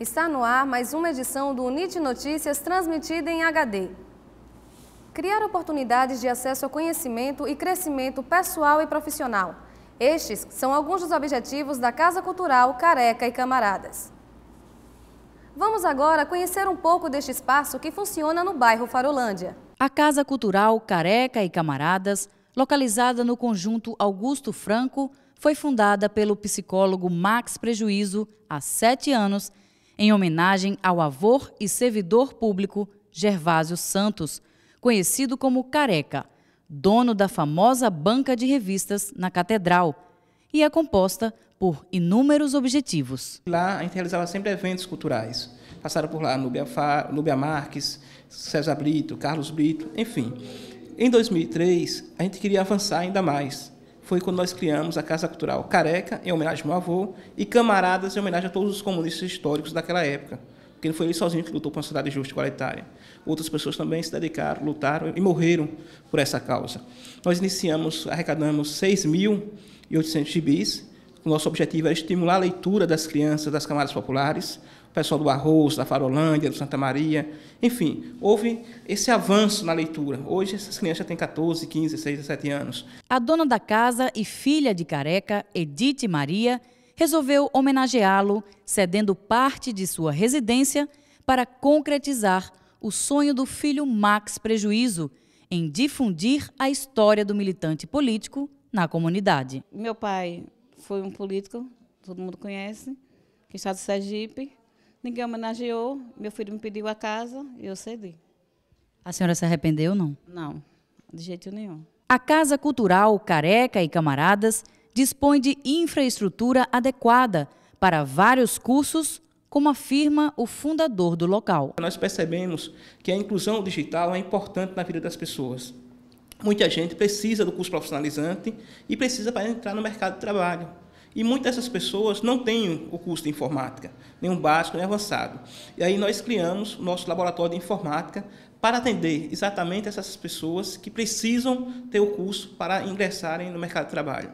Está no ar mais uma edição do Unite Notícias transmitida em HD. Criar oportunidades de acesso ao conhecimento e crescimento pessoal e profissional. Estes são alguns dos objetivos da Casa Cultural Careca e Camaradas. Vamos agora conhecer um pouco deste espaço que funciona no bairro Farolândia. A Casa Cultural Careca e Camaradas, localizada no conjunto Augusto Franco, foi fundada pelo psicólogo Max Prejuízo há sete anos em homenagem ao avô e servidor público Gervásio Santos, conhecido como Careca, dono da famosa banca de revistas na Catedral, e é composta por inúmeros objetivos. Lá a gente realizava sempre eventos culturais. Passaram por lá Núbia, Fa, Núbia Marques, César Brito, Carlos Brito, enfim. Em 2003, a gente queria avançar ainda mais foi quando nós criamos a Casa Cultural Careca, em homenagem ao meu avô, e Camaradas, em homenagem a todos os comunistas históricos daquela época. Porque não foi ele sozinho que lutou por uma cidade justa e igualitária. Outras pessoas também se dedicaram, lutaram e morreram por essa causa. Nós iniciamos, arrecadamos 6.800 gibis. O nosso objetivo era estimular a leitura das crianças das camadas populares, o pessoal do Arroz, da Farolândia, do Santa Maria, enfim, houve esse avanço na leitura. Hoje essas crianças já têm 14, 15, 16, 17 anos. A dona da casa e filha de Careca, Edith Maria, resolveu homenageá-lo, cedendo parte de sua residência para concretizar o sonho do filho Max Prejuízo em difundir a história do militante político na comunidade. Meu pai foi um político, todo mundo conhece, que está do Sergipe, Ninguém homenageou, meu filho me pediu a casa e eu cedi. A senhora se arrependeu, não? Não, de jeito nenhum. A Casa Cultural Careca e Camaradas dispõe de infraestrutura adequada para vários cursos, como afirma o fundador do local. Nós percebemos que a inclusão digital é importante na vida das pessoas. Muita gente precisa do curso profissionalizante e precisa para entrar no mercado de trabalho. E muitas dessas pessoas não têm o curso de informática, nenhum básico, nem avançado. E aí nós criamos o nosso laboratório de informática para atender exatamente essas pessoas que precisam ter o curso para ingressarem no mercado de trabalho.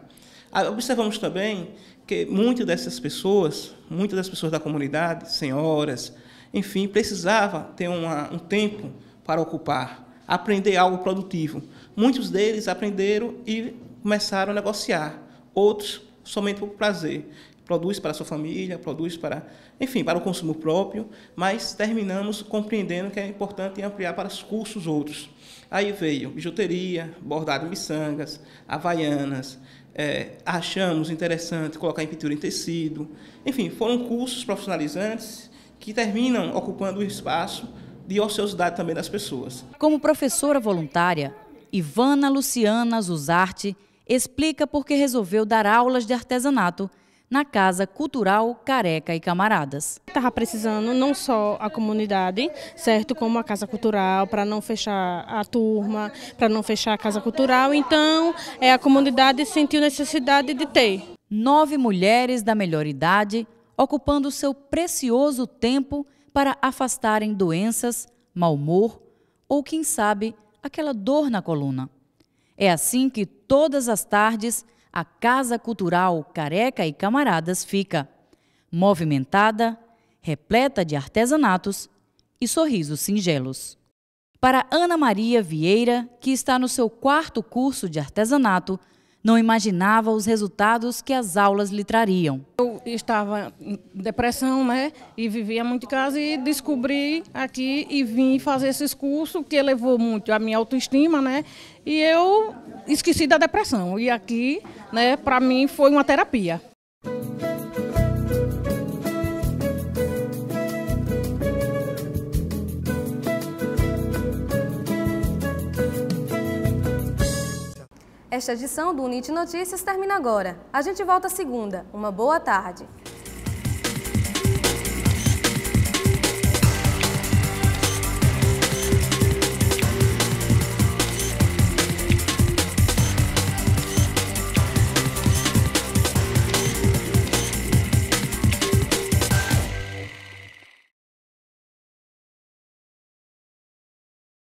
Ah, observamos também que muitas dessas pessoas, muitas das pessoas da comunidade, senhoras, enfim, precisava ter uma, um tempo para ocupar, aprender algo produtivo. Muitos deles aprenderam e começaram a negociar. Outros somente por prazer. Produz para a sua família, produz para, enfim, para o consumo próprio, mas terminamos compreendendo que é importante ampliar para os cursos outros. Aí veio bijuteria, bordado em miçangas, havaianas, é, achamos interessante colocar em pintura em tecido. Enfim, foram cursos profissionalizantes que terminam ocupando o espaço de ociosidade também das pessoas. Como professora voluntária, Ivana Luciana Zuzarte explica por que resolveu dar aulas de artesanato na Casa Cultural Careca e Camaradas. Estava precisando não só a comunidade, certo, como a Casa Cultural, para não fechar a turma, para não fechar a Casa Cultural, então é, a comunidade sentiu necessidade de ter. Nove mulheres da melhor idade ocupando seu precioso tempo para afastarem doenças, mau humor ou, quem sabe, aquela dor na coluna. É assim que todas as tardes a Casa Cultural Careca e Camaradas fica, movimentada, repleta de artesanatos e sorrisos singelos. Para Ana Maria Vieira, que está no seu quarto curso de artesanato, não imaginava os resultados que as aulas lhe trariam. Eu estava em depressão, né? E vivia muito em casa e descobri aqui e vim fazer esses cursos que elevou muito a minha autoestima, né? E eu esqueci da depressão. E aqui, né, para mim foi uma terapia. Esta edição do Unite Notícias termina agora. A gente volta segunda. Uma boa tarde.